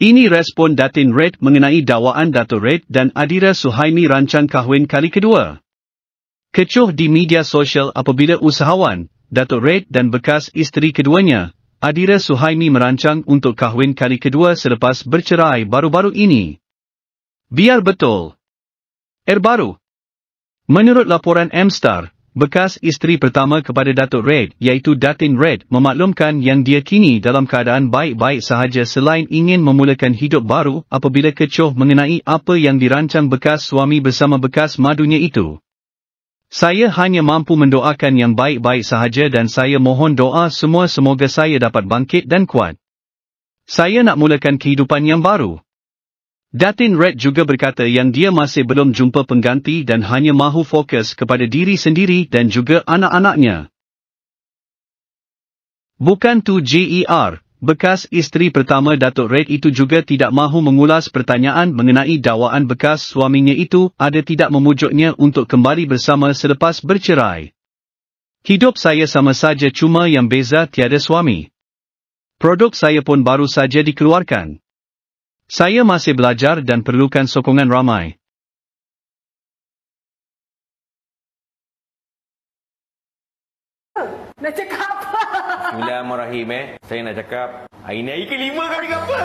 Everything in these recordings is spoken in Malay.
Ini respon Datin Red mengenai dakwaan Dato Red dan Adira Suhaimi rancang kahwin kali kedua. Kecoh di media sosial apabila usahawan, Dato Red dan bekas isteri keduanya, Adira Suhaimi merancang untuk kahwin kali kedua selepas bercerai baru-baru ini. Biar betul. Erbaru. Menurut laporan MStar. Bekas isteri pertama kepada Datuk Red iaitu Datin Red memaklumkan yang dia kini dalam keadaan baik-baik sahaja selain ingin memulakan hidup baru apabila kecoh mengenai apa yang dirancang bekas suami bersama bekas madunya itu. Saya hanya mampu mendoakan yang baik-baik sahaja dan saya mohon doa semua semoga saya dapat bangkit dan kuat. Saya nak mulakan kehidupan yang baru. Datin Red juga berkata yang dia masih belum jumpa pengganti dan hanya mahu fokus kepada diri sendiri dan juga anak-anaknya. Bukan tu JER, bekas isteri pertama Datuk Red itu juga tidak mahu mengulas pertanyaan mengenai dakwaan bekas suaminya itu ada tidak memujuknya untuk kembali bersama selepas bercerai. Hidup saya sama saja cuma yang beza tiada suami. Produk saya pun baru saja dikeluarkan. Saya masih belajar dan perlukan sokongan ramai. Nak cakap apa? Bismillahirrahmanirrahim eh. Saya nak cakap. Hari ni hari kelima kau dengan apa?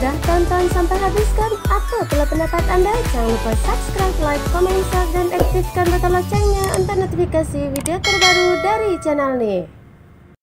Dah tonton sampai habis kan? Apa pula pendapat anda? Jangan lupa subscribe, like, komen, share dan aktifkan botol loncengnya untuk notifikasi video terbaru dari channel ni.